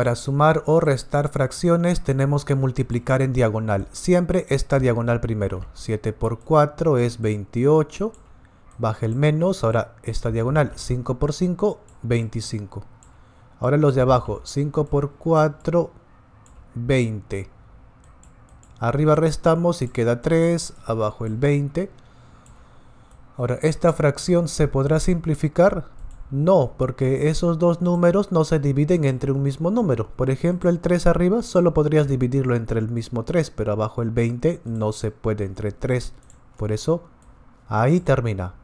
para sumar o restar fracciones tenemos que multiplicar en diagonal. Siempre esta diagonal primero. 7 por 4 es 28. Baja el menos. Ahora esta diagonal. 5 por 5, 25. Ahora los de abajo. 5 por 4, 20. Arriba restamos y queda 3. Abajo el 20. Ahora esta fracción se podrá simplificar no, porque esos dos números no se dividen entre un mismo número. Por ejemplo, el 3 arriba solo podrías dividirlo entre el mismo 3, pero abajo el 20 no se puede entre 3. Por eso, ahí termina.